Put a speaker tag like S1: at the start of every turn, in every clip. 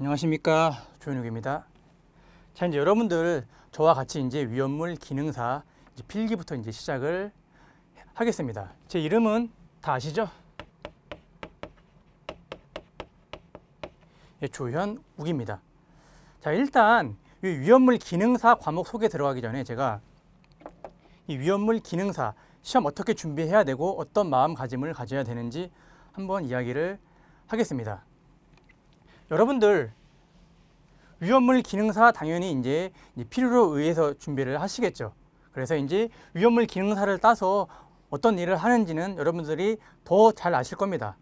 S1: 안녕하십니까 조현욱입니다. 자 이제 여러분들 저와 같이 이제 위험물 기능사 이제 필기부터 이제 시작을 하겠습니다. 제 이름은 다 아시죠? 예, 조현욱입니다. 자 일단 위험물 기능사 과목 소개 들어가기 전에 제가 이 위험물 기능사 시험 어떻게 준비해야 되고 어떤 마음가짐을 가져야 되는지 한번 이야기를 하겠습니다. 여러분들 위험물 기능사 당연히 이제 필요로 의해서 준비를 하시겠죠. 그래서 이제 위험물 기능사를 따서 어떤 일을 하는지는 여러분들이 더 잘 아실 겁니다.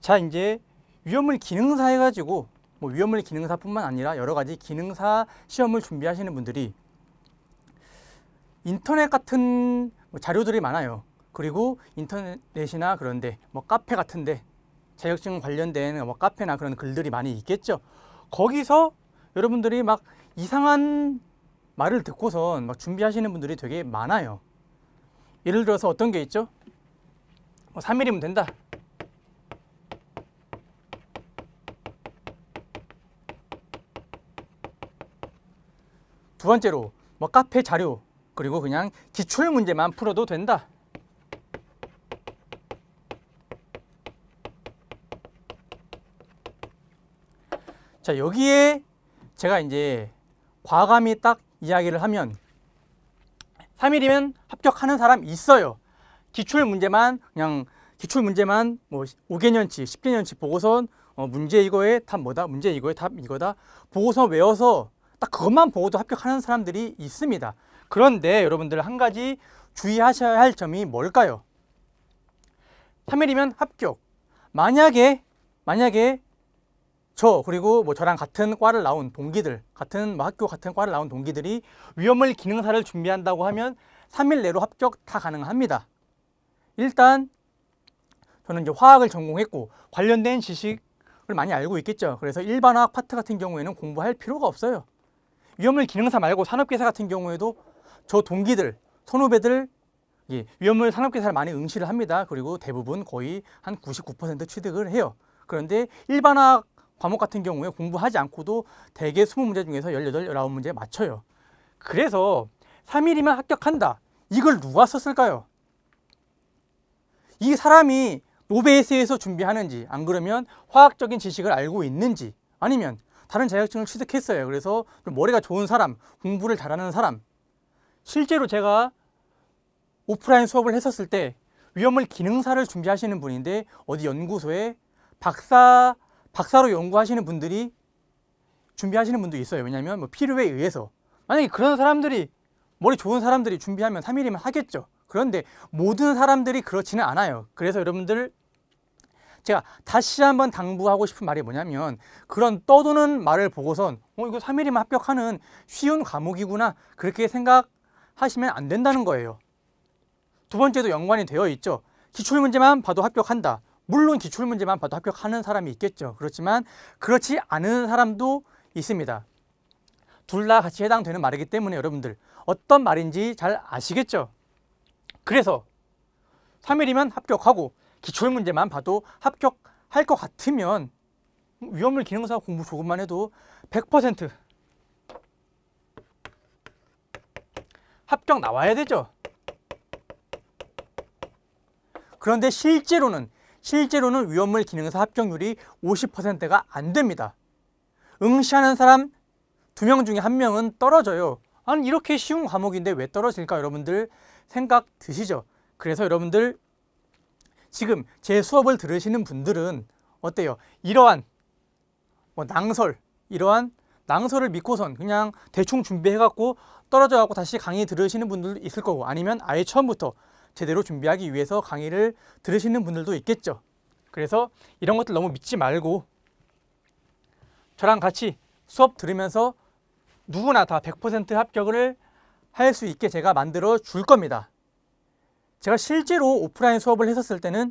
S1: 자 이제 위험물 기능사 해가지고 뭐 위험물 기능사뿐만 아니라 여러 가지 기능사 시험을 준비하시는 분들이 인터넷 같은 뭐 자료들이 많아요. 그리고 인터넷이나 그런데 뭐 카페 같은데 자격증 관련된 뭐 카페나 그런 글들이 많이 있겠죠. 거기서 여러분들이 막 이상한 말을 듣고선 막 준비하시는 분들이 되게 많아요. 예를 들어서 어떤 게 있죠? 뭐 3일이면 된다. 두 번째로 뭐 카페 자료 그리고 그냥 기출 문제만 풀어도 된다. 자, 여기에 제가 이제 과감히 딱 이야기를 하면 3일이면 합격하는 사람 있어요. 기출 문제만 그냥 기출 문제만 뭐 5개년치, 10개년치 보고선 어, 문제 이거에 답 뭐다, 문제 이거에 답 이거다 보고서 외워서 딱 그것만 보고도 합격하는 사람들이 있습니다. 그런데 여러분들 한 가지 주의하셔야 할 점이 뭘까요? 3일이면 합격. 만약에 만약에 저 그리고 뭐 저랑 같은 과를 나온 동기들 같은 뭐 학교 같은 과를 나온 동기들이 위험물 기능사를 준비한다고 하면 3일 내로 합격 다 가능합니다. 일단 저는 이제 화학을 전공했고 관련된 지식을 많이 알고 있겠죠. 그래서 일반화학 파트 같은 경우에는 공부할 필요가 없어요. 위험물 기능사 말고 산업계사 같은 경우에도 저 동기들, 선후배들 예, 위험물 산업계사를 많이 응시를 합니다. 그리고 대부분 거의 한 99% 취득을 해요. 그런데 일반화학 과목 같은 경우에 공부하지 않고도 대개 20문제 중에서 18, 19문제 맞춰요. 그래서 3일이면 합격한다. 이걸 누가 썼을까요? 이 사람이 노베이스에서 준비하는지 안 그러면 화학적인 지식을 알고 있는지 아니면 다른 자격증을 취득했어요. 그래서 머리가 좋은 사람, 공부를 잘하는 사람 실제로 제가 오프라인 수업을 했었을 때 위험물 기능사를 준비하시는 분인데 어디 연구소에 박사 박사로 연구하시는 분들이 준비하시는 분도 있어요. 왜냐하면 뭐 필요에 의해서 만약에 그런 사람들이 머리 좋은 사람들이 준비하면 3일이면 하겠죠. 그런데 모든 사람들이 그렇지는 않아요. 그래서 여러분들 제가 다시 한번 당부하고 싶은 말이 뭐냐면 그런 떠도는 말을 보고선 어 이거 3일이면 합격하는 쉬운 과목이구나 그렇게 생각하시면 안 된다는 거예요. 두 번째도 연관이 되어 있죠. 기출문제만 봐도 합격한다. 물론 기출 문제만 봐도 합격하는 사람이 있겠죠. 그렇지만 그렇지 않은 사람도 있습니다. 둘 다 같이 해당되는 말이기 때문에 여러분들 어떤 말인지 잘 아시겠죠? 그래서 3일이면 합격하고 기출 문제만 봐도 합격할 것 같으면 위험물 기능사 공부 조금만 해도 100% 합격 나와야 되죠. 그런데 실제로는 실제로는 위험물 기능사 합격률이 50%가 안 됩니다. 응시하는 사람 두 명 중에 한 명은 떨어져요. 아니 이렇게 쉬운 과목인데 왜 떨어질까 여러분들 생각 드시죠? 그래서 여러분들 지금 제 수업을 들으시는 분들은 어때요? 이러한 뭐 낭설, 이러한 낭설을 믿고선 그냥 대충 준비해갖고 떨어져갖고 다시 강의 들으시는 분들도 있을 거고 아니면 아예 처음부터 제대로 준비하기 위해서 강의를 들으시는 분들도 있겠죠. 그래서 이런 것들 너무 믿지 말고 저랑 같이 수업 들으면서 누구나 다 100% 합격을 할 수 있게 제가 만들어 줄 겁니다. 제가 실제로 오프라인 수업을 했었을 때는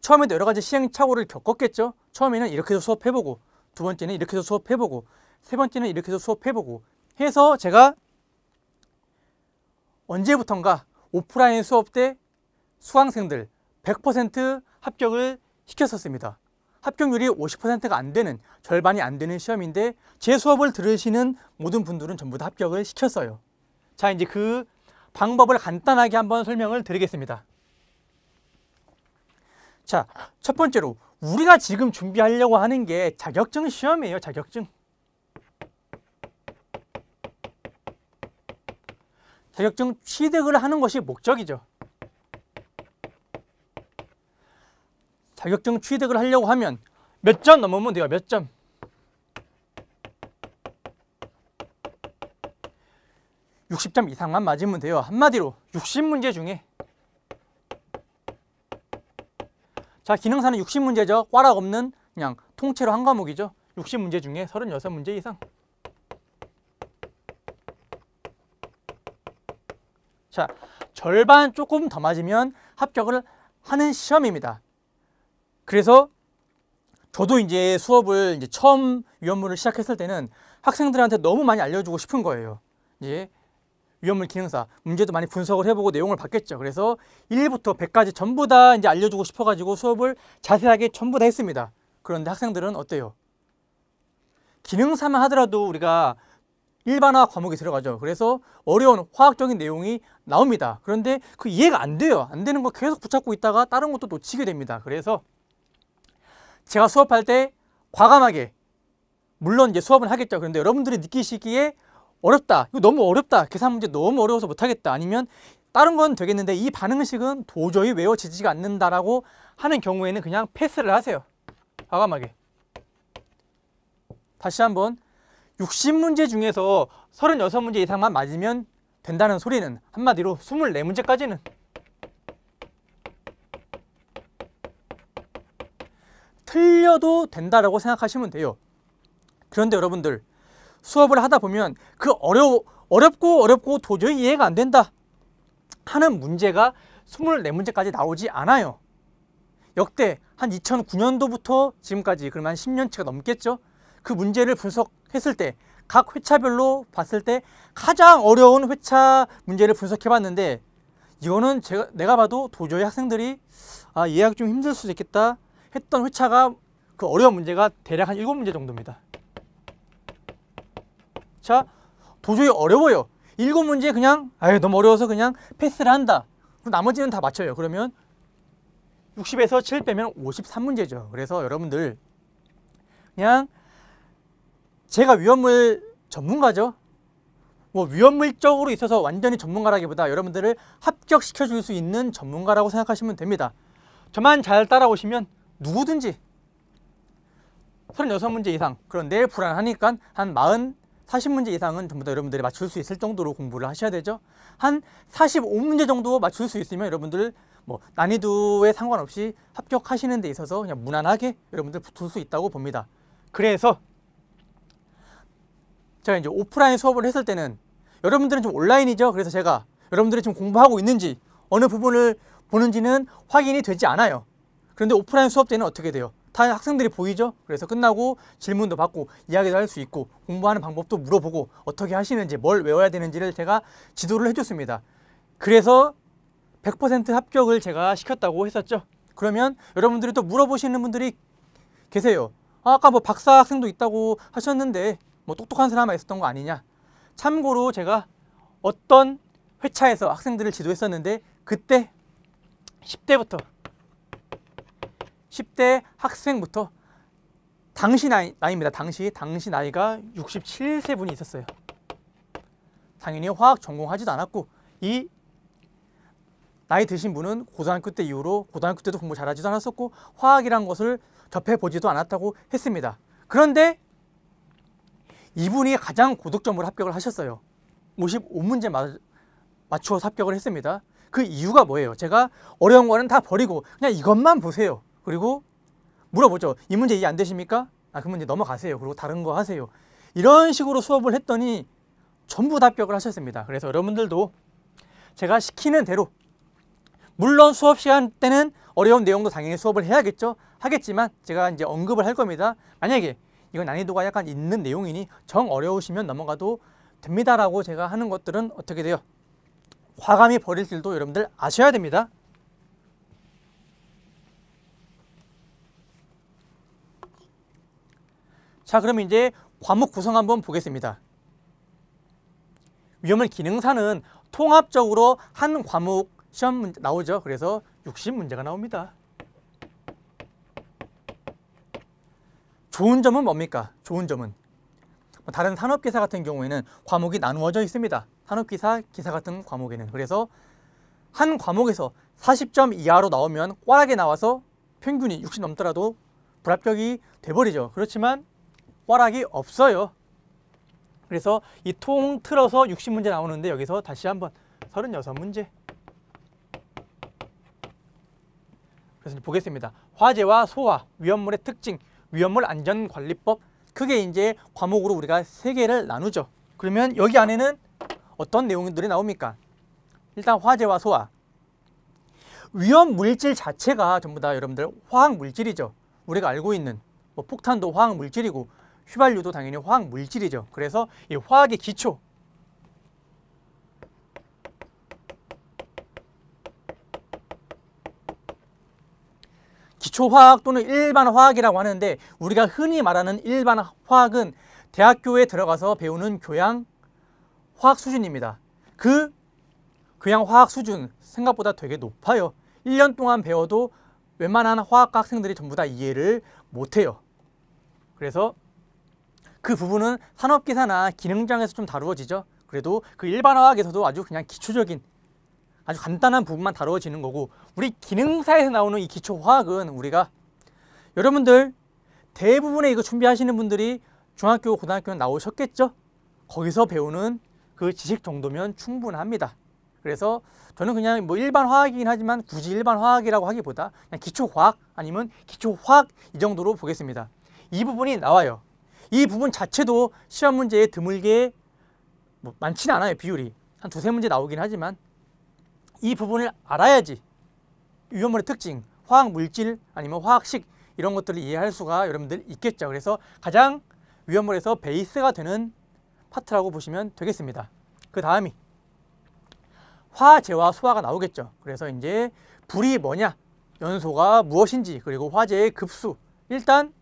S1: 처음에도 여러 가지 시행착오를 겪었겠죠. 처음에는 이렇게 해서 수업해보고 두 번째는 이렇게 해서 수업해보고 세 번째는 이렇게 해서 수업해보고 해서 제가 언제부턴가 오프라인 수업 때 수강생들 100% 합격을 시켰었습니다. 합격률이 50%가 안 되는 절반이 안 되는 시험인데 제 수업을 들으시는 모든 분들은 전부 다 합격을 시켰어요. 자 이제 그 방법을 간단하게 한번 설명을 드리겠습니다. 자첫 번째로 우리가 지금 준비하려고 하는 게 자격증 시험이에요. 자격증. 자격증 취득을 하는 것이 목적이죠. 자격증 취득을 하려고 하면 몇 점 넘으면 돼요. 몇 점. 6 0점 이상만 맞으면 돼요. 한마디로 6 0 문제 중에 자 기능사는 6 0 문제죠 꽈락 없는 그냥 통째로 한 과목이죠. 6 0 문제 중에 3 6 문제 이상. 자 절반 조금 더 맞으면 합격을 하는 시험입니다. 그래서 저도 이제 수업을 이제 처음 위험물을 시작했을 때는 학생들한테 너무 많이 알려주고 싶은 거예요. 이제 위험물 기능사 문제도 많이 분석을 해보고 내용을 봤겠죠. 그래서 1부터 100까지 전부 다 이제 알려주고 싶어가지고 수업을 자세하게 전부 다 했습니다. 그런데 학생들은 어때요? 기능사만 하더라도 우리가 일반화 과목이 들어가죠. 그래서 어려운 화학적인 내용이 나옵니다. 그런데 그 이해가 안 돼요. 안 되는 거 계속 붙잡고 있다가 다른 것도 놓치게 됩니다. 그래서 제가 수업할 때 과감하게 물론 이제 수업을 하겠죠. 그런데 여러분들이 느끼시기에 어렵다. 이거 너무 어렵다. 계산 문제 너무 어려워서 못하겠다. 아니면 다른 건 되겠는데 이 반응식은 도저히 외워지지가 않는다라고 하는 경우에는 그냥 패스를 하세요. 과감하게. 다시 한번 60문제 중에서 36문제 이상만 맞으면 된다는 소리는 한마디로 24문제까지는 흘려도 된다라고 생각하시면 돼요. 그런데 여러분들 수업을 하다 보면 그 어려 어렵고 어렵고 도저히 이해가 안 된다 하는 문제가 24문제까지 나오지 않아요. 역대 한 2009년도부터 지금까지 그러면 한 10년치가 넘겠죠. 그 문제를 분석했을 때 각 회차별로 봤을 때 가장 어려운 회차 문제를 분석해 봤는데 이거는 제가 내가 봐도 도저히 학생들이 아 예약 좀 힘들 수도 있겠다 했던 회차가 그 어려운 문제가 대략 한 7문제 정도입니다. 자, 도저히 어려워요. 7문제 그냥 아유 너무 어려워서 그냥 패스를 한다. 그럼 나머지는 다 맞춰요. 그러면 60에서 7 빼면 53문제죠. 그래서 여러분들 그냥 제가 위험물 전문가죠. 뭐 위험물적으로 있어서 완전히 전문가라기보다 여러분들을 합격시켜줄 수 있는 전문가라고 생각하시면 됩니다. 저만 잘 따라오시면 누구든지 36문제 이상 그런데 불안하니까 한 40, 40문제 이상은 전부 다 여러분들이 맞출 수 있을 정도로 공부를 하셔야 되죠 한 45문제 정도 맞출 수 있으면 여러분들 뭐 난이도에 상관없이 합격하시는 데 있어서 그냥 무난하게 여러분들 붙을 수 있다고 봅니다 그래서 제가 이제 오프라인 수업을 했을 때는 여러분들은 좀 온라인이죠 그래서 제가 여러분들이 지금 공부하고 있는지 어느 부분을 보는지는 확인이 되지 않아요 그런데 오프라인 수업 때는 어떻게 돼요? 다 학생들이 보이죠? 그래서 끝나고 질문도 받고 이야기도 할 수 있고 공부하는 방법도 물어보고 어떻게 하시는지 뭘 외워야 되는지를 제가 지도를 해줬습니다. 그래서 100% 합격을 제가 시켰다고 했었죠. 그러면 여러분들이 또 물어보시는 분들이 계세요. 아, 아까 뭐 박사 학생도 있다고 하셨는데 뭐 똑똑한 사람만 있었던 거 아니냐. 참고로 제가 어떤 회차에서 학생들을 지도했었는데 그때 10대부터 10대 학생부터 당시 나이, 나이입니다. 당시 당시 나이가 67세 분이 있었어요. 당연히 화학 전공하지도 않았고 이 나이 드신 분은 고등학교 때 이후로 고등학교 때도 공부 잘하지도 않았었고 화학이란 것을 접해보지도 않았다고 했습니다. 그런데 이분이 가장 고득점으로 합격을 하셨어요. 55문제 맞, 춰서 합격을 했습니다. 그 이유가 뭐예요? 제가 어려운 거는 다 버리고 그냥 이것만 보세요. 그리고 물어보죠. 이 문제 이해 안 되십니까? 아, 그 문제 넘어가세요. 그리고 다른 거 하세요. 이런 식으로 수업을 했더니 전부 답벽을 하셨습니다. 그래서 여러분들도 제가 시키는 대로 물론 수업 시간 때는 어려운 내용도 당연히 수업을 해야겠죠. 하겠지만 제가 이제 언급을 할 겁니다. 만약에 이건 난이도가 약간 있는 내용이니 정 어려우시면 넘어가도 됩니다라고 제가 하는 것들은 어떻게 돼요? 과감히 버릴 줄도 여러분들 아셔야 됩니다. 자, 그럼 이제 과목 구성 한번 보겠습니다. 위험은 기능사는 통합적으로 한 과목 시험 문제 나오죠. 그래서 60문제가 나옵니다. 좋은 점은 뭡니까? 좋은 점은 뭐 다른 산업기사 같은 경우에는 과목이 나누어져 있습니다. 산업기사, 기사 같은 과목에는 그래서 한 과목에서 40점 이하로 나오면 꽈락에 나와서 평균이 60 넘더라도 불합격이 돼버리죠. 그렇지만 꽈락이 없어요. 그래서 이 통틀어서 60문제 나오는데 여기서 다시 한번 36문제. 그래서 보겠습니다. 화재와 소화, 위험물의 특징, 위험물 안전관리법 크게 이제 과목으로 우리가 세 개를 나누죠. 그러면 여기 안에는 어떤 내용들이 나옵니까? 일단 화재와 소화. 위험 물질 자체가 전부 다 여러분들 화학 물질이죠. 우리가 알고 있는 뭐 폭탄도 화학 물질이고 휘발유도 당연히 화학 물질이죠. 그래서 이 화학의 기초 기초화학 또는 일반 화학이라고 하는데 우리가 흔히 말하는 일반 화학은 대학교에 들어가서 배우는 교양 화학 수준입니다. 그 교양 화학 수준 생각보다 되게 높아요. 1년 동안 배워도 웬만한 화학과 학생들이 전부 다 이해를 못해요. 그래서 그 부분은 산업기사나 기능장에서 좀 다루어지죠. 그래도 그 일반화학에서도 아주 그냥 기초적인 아주 간단한 부분만 다루어지는 거고 우리 기능사에서 나오는 이 기초화학은 우리가 여러분들 대부분의 이거 준비하시는 분들이 중학교, 고등학교 나오셨겠죠? 거기서 배우는 그 지식 정도면 충분합니다. 그래서 저는 그냥 뭐 일반 화학이긴 하지만 굳이 일반 화학이라고 하기보다 그냥 기초 화학 아니면 기초 화학 이 정도로 보겠습니다. 이 부분이 나와요. 이 부분 자체도 시험 문제에 드물게 뭐 많지는 않아요 비율이 한 두세 문제 나오긴 하지만 이 부분을 알아야지 유연물의 특징 화학 물질 아니면 화학식 이런 것들을 이해할 수가 여러분들 있겠죠 그래서 가장 위험물에서 베이스가 되는 파트라고 보시면 되겠습니다 그 다음이 화재와 소화가 나오겠죠 그래서 이제 불이 뭐냐 연소가 무엇인지 그리고 화재의 급수 일단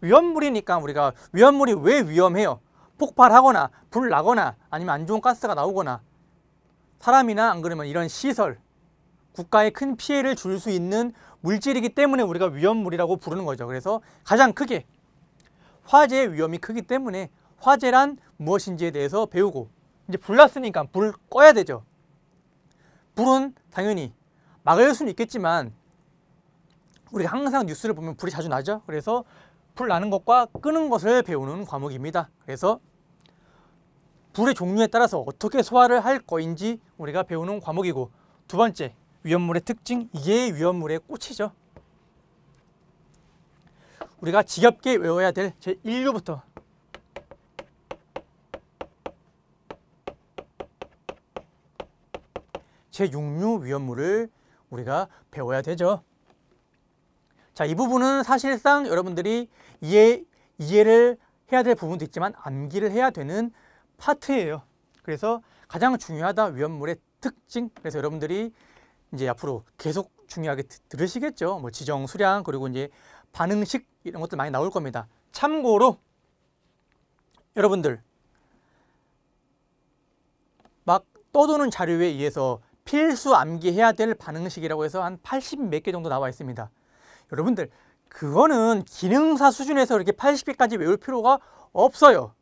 S1: 위험물이니까 우리가 위험물이 왜 위험해요? 폭발하거나 불 나거나 아니면 안 좋은 가스가 나오거나 사람이나 안 그러면 이런 시설, 국가에 큰 피해를 줄 수 있는 물질이기 때문에 우리가 위험물이라고 부르는 거죠. 그래서 가장 크게 화재의 위험이 크기 때문에 화재란 무엇인지에 대해서 배우고 이제 불났으니까 불 꺼야 되죠. 불은 당연히 막을 수는 있겠지만 우리가 항상 뉴스를 보면 불이 자주 나죠. 그래서 불 나는 것과 끄는 것을 배우는 과목입니다. 그래서 불의 종류에 따라서 어떻게 소화를 할 거인지 우리가 배우는 과목이고 두 번째, 위험물의 특징, 이게 위험물의 꽃이죠. 우리가 지겹게 외워야 될 제1교부터 제6류 위험물을 우리가 배워야 되죠. 자, 이 부분은 사실상 여러분들이 이해, 이해를 해야 될 부분도 있지만 암기를 해야 되는 파트예요. 그래서 가장 중요하다 위험물의 특징. 그래서 여러분들이 이제 앞으로 계속 중요하게 들으시겠죠. 뭐 지정, 수량, 그리고 이제 반응식 이런 것들 많이 나올 겁니다. 참고로 여러분들 막 떠도는 자료에 의해서 필수 암기해야 될 반응식이라고 해서 한 80 몇 개 정도 나와 있습니다. 여러분들 그거는 기능사 수준에서 이렇게 80개까지 외울 필요가 없어요.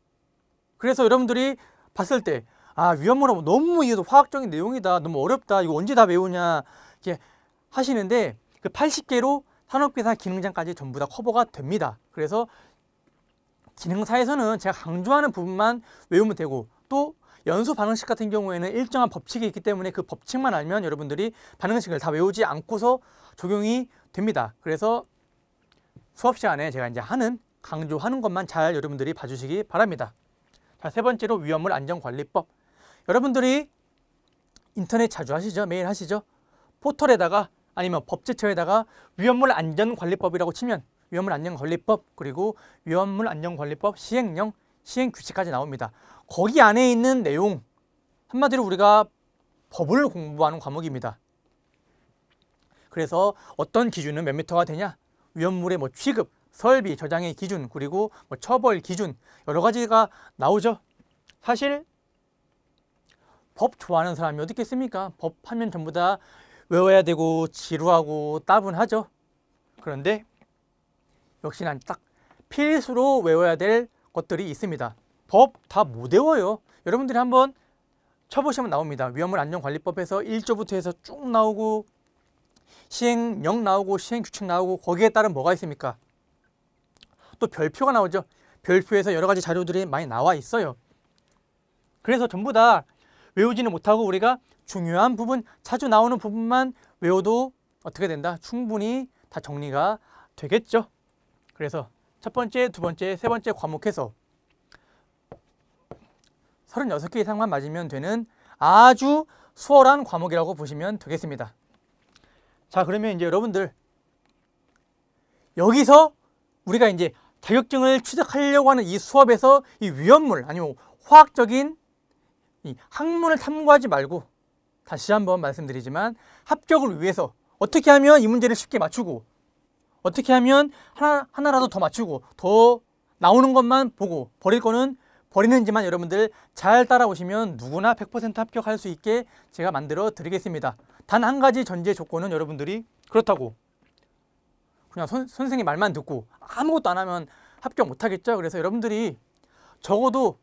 S1: 그래서 여러분들이 봤을 때 아, 위험으로 너무 이게 화학적인 내용이다. 너무 어렵다. 이거 언제 다 외우냐. 이렇게 하시는데 그 80개로 산업기사 기능장까지 전부 다 커버가 됩니다. 그래서 기능사에서는 제가 강조하는 부분만 외우면 되고 또 연소 반응식 같은 경우에는 일정한 법칙이 있기 때문에 그 법칙만 알면 여러분들이 반응식을 다 외우지 않고서 적용이 됩니다. 그래서 수업 시간에 제가 이제 하는 강조하는 것만 잘 여러분들이 봐주시기 바랍니다. 자, 세 번째로 위험물 안전관리법. 여러분들이 인터넷 자주 하시죠? 매일 하시죠? 포털에다가 아니면 법제처에다가 위험물 안전관리법이라고 치면 위험물 안전관리법 그리고 위험물 안전관리법 시행령, 시행규칙까지 나옵니다. 거기 안에 있는 내용 한마디로 우리가 법을 공부하는 과목입니다. 그래서 어떤 기준은 몇 미터가 되냐? 위험물의 뭐 취급, 설비, 저장의 기준, 그리고 뭐 처벌 기준 여러 가지가 나오죠. 사실 법 좋아하는 사람이 어디 있겠습니까? 법 하면 전부 다 외워야 되고 지루하고 따분하죠. 그런데 역시나 딱 필수로 외워야 될 것들이 있습니다. 법 다 못 외워요. 여러분들이 한번 쳐보시면 나옵니다. 위험물 안전관리법에서 1조부터 해서 쭉 나오고 시행령 나오고 시행규칙 나오고 거기에 따른 뭐가 있습니까? 또 별표가 나오죠. 별표에서 여러 가지 자료들이 많이 나와 있어요. 그래서 전부 다 외우지는 못하고 우리가 중요한 부분, 자주 나오는 부분만 외워도 어떻게 된다? 충분히 다 정리가 되겠죠. 그래서 첫 번째, 두 번째, 세 번째 과목에서 36개 이상만 맞으면 되는 아주 수월한 과목이라고 보시면 되겠습니다. 자 그러면 이제 여러분들 여기서 우리가 이제 자격증을 취득하려고 하는 이 수업에서 이 위험물 아니면 화학적인 이 학문을 탐구하지 말고 다시 한번 말씀드리지만 합격을 위해서 어떻게 하면 이 문제를 쉽게 맞추고 어떻게 하면 하나, 하나라도 더 맞추고 더 나오는 것만 보고 버릴 거는 버리는지만 여러분들 잘 따라오시면 누구나 100% 합격할 수 있게 제가 만들어 드리겠습니다. 단 한 가지 전제 조건은 여러분들이 그렇다고 그냥 선, 선생님 말만 듣고 아무것도 안 하면 합격 못하겠죠? 그래서 여러분들이 적어도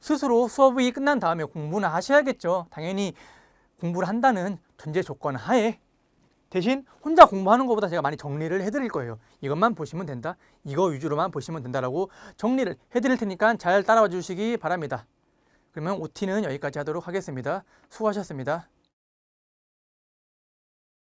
S1: 스스로 수업이 끝난 다음에 공부나 하셔야겠죠. 당연히 공부를 한다는 전제 조건 하에 대신 혼자 공부하는 것보다 제가 많이 정리를 해드릴 거예요. 이것만 보시면 된다. 이거 위주로만 보시면 된다라고 정리를 해드릴 테니까 잘 따라와 주시기 바랍니다. 그러면 OT는 여기까지 하도록 하겠습니다. 수고하셨습니다.